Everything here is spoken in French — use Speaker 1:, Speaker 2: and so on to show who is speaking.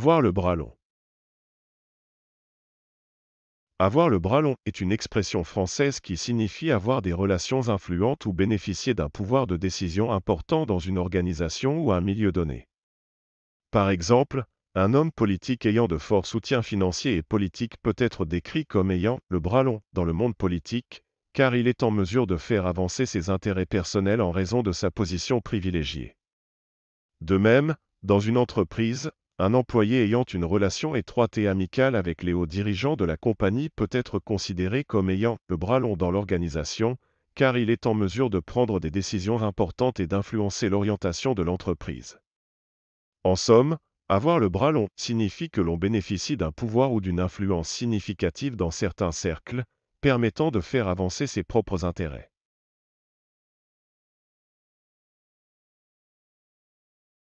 Speaker 1: Avoir le bras long. Avoir le bras long est une expression française qui signifie avoir des relations influentes ou bénéficier d'un pouvoir de décision important dans une organisation ou un milieu donné. Par exemple, un homme politique ayant de forts soutiens financiers et politiques peut être décrit comme ayant le bras long dans le monde politique, car il est en mesure de faire avancer ses intérêts personnels en raison de sa position privilégiée. De même, dans une entreprise, un employé ayant une relation étroite et amicale avec les hauts dirigeants de la compagnie peut être considéré comme ayant le bras long dans l'organisation, car il est en mesure de prendre des décisions importantes et d'influencer l'orientation de l'entreprise. En somme, avoir le bras long signifie que l'on bénéficie d'un pouvoir ou d'une influence significative dans certains cercles, permettant de faire avancer ses propres intérêts.